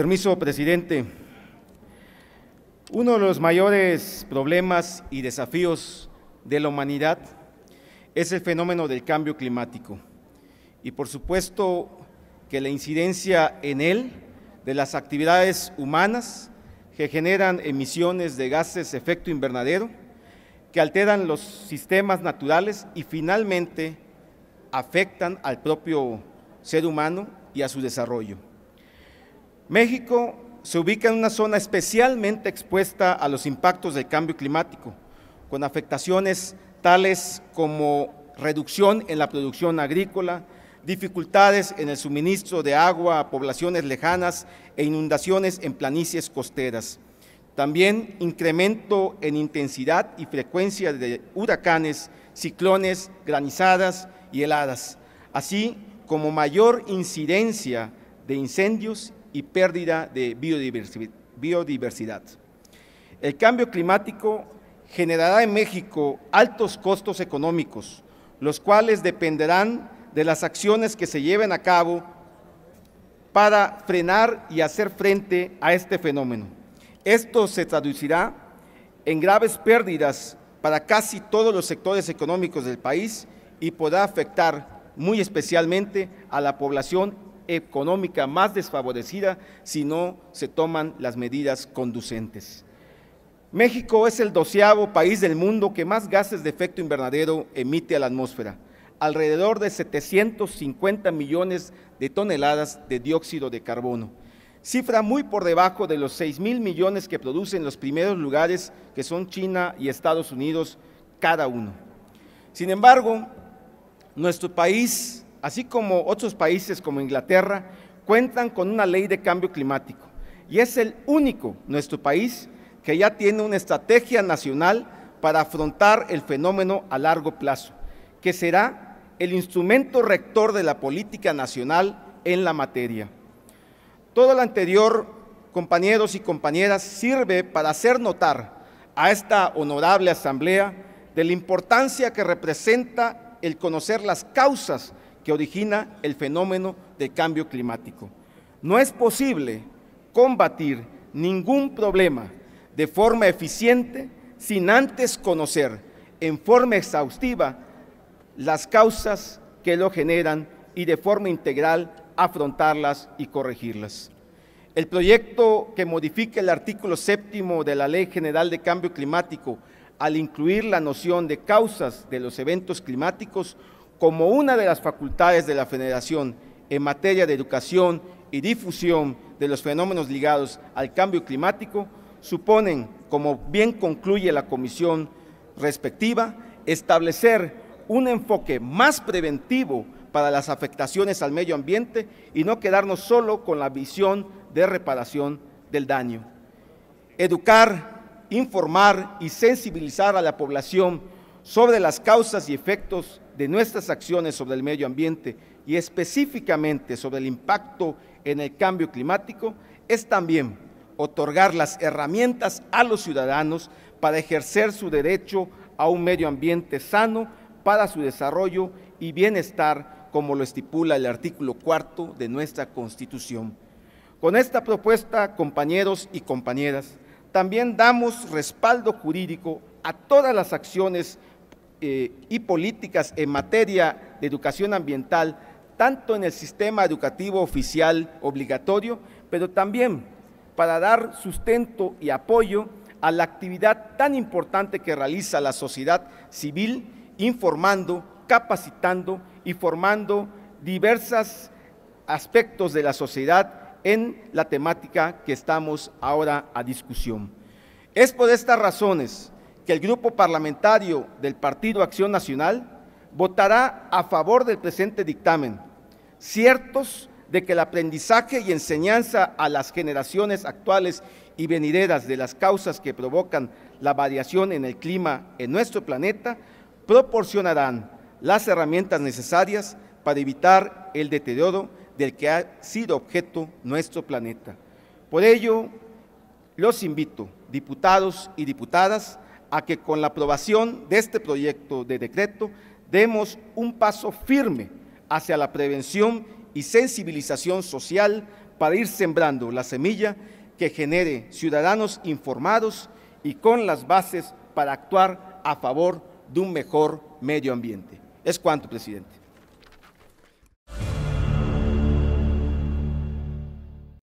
Permiso, presidente. Uno de los mayores problemas y desafíos de la humanidad es el fenómeno del cambio climático y por supuesto que la incidencia en él de las actividades humanas que generan emisiones de gases efecto invernadero que alteran los sistemas naturales y finalmente afectan al propio ser humano y a su desarrollo. México se ubica en una zona especialmente expuesta a los impactos del cambio climático, con afectaciones tales como reducción en la producción agrícola, dificultades en el suministro de agua a poblaciones lejanas e inundaciones en planicies costeras. También incremento en intensidad y frecuencia de huracanes, ciclones, granizadas y heladas, así como mayor incidencia de incendios y pérdida de biodiversidad. El cambio climático generará en México altos costos económicos, los cuales dependerán de las acciones que se lleven a cabo para frenar y hacer frente a este fenómeno. Esto se traducirá en graves pérdidas para casi todos los sectores económicos del país y podrá afectar muy especialmente a la población económica más desfavorecida si no se toman las medidas conducentes. México es el doceavo país del mundo que más gases de efecto invernadero emite a la atmósfera, alrededor de 750 millones de toneladas de dióxido de carbono, cifra muy por debajo de los 6 mil millones que producen los primeros lugares que son China y Estados Unidos cada uno. Sin embargo, nuestro país así como otros países como Inglaterra, cuentan con una ley de cambio climático. Y es el único, nuestro país, que ya tiene una estrategia nacional para afrontar el fenómeno a largo plazo, que será el instrumento rector de la política nacional en la materia. Todo lo anterior, compañeros y compañeras, sirve para hacer notar a esta honorable asamblea de la importancia que representa el conocer las causas que origina el fenómeno de cambio climático. No es posible combatir ningún problema de forma eficiente sin antes conocer en forma exhaustiva las causas que lo generan y de forma integral afrontarlas y corregirlas. El proyecto que modifica el artículo séptimo de la Ley General de Cambio Climático al incluir la noción de causas de los eventos climáticos como una de las facultades de la Federación en materia de educación y difusión de los fenómenos ligados al cambio climático, suponen, como bien concluye la comisión respectiva, establecer un enfoque más preventivo para las afectaciones al medio ambiente y no quedarnos solo con la visión de reparación del daño. Educar, informar y sensibilizar a la población sobre las causas y efectos de nuestras acciones sobre el medio ambiente y específicamente sobre el impacto en el cambio climático es también otorgar las herramientas a los ciudadanos para ejercer su derecho a un medio ambiente sano para su desarrollo y bienestar, como lo estipula el artículo cuarto de nuestra Constitución. Con esta propuesta, compañeros y compañeras, también damos respaldo jurídico a todas las acciones eh, y políticas en materia de educación ambiental, tanto en el sistema educativo oficial obligatorio, pero también para dar sustento y apoyo a la actividad tan importante que realiza la sociedad civil, informando, capacitando y formando diversos aspectos de la sociedad en la temática que estamos ahora a discusión. Es por estas razones el grupo parlamentario del Partido Acción Nacional votará a favor del presente dictamen, ciertos de que el aprendizaje y enseñanza a las generaciones actuales y venideras de las causas que provocan la variación en el clima en nuestro planeta proporcionarán las herramientas necesarias para evitar el deterioro del que ha sido objeto nuestro planeta. Por ello, los invito, diputados y diputadas, a que con la aprobación de este proyecto de decreto demos un paso firme hacia la prevención y sensibilización social para ir sembrando la semilla que genere ciudadanos informados y con las bases para actuar a favor de un mejor medio ambiente. Es cuanto, presidente.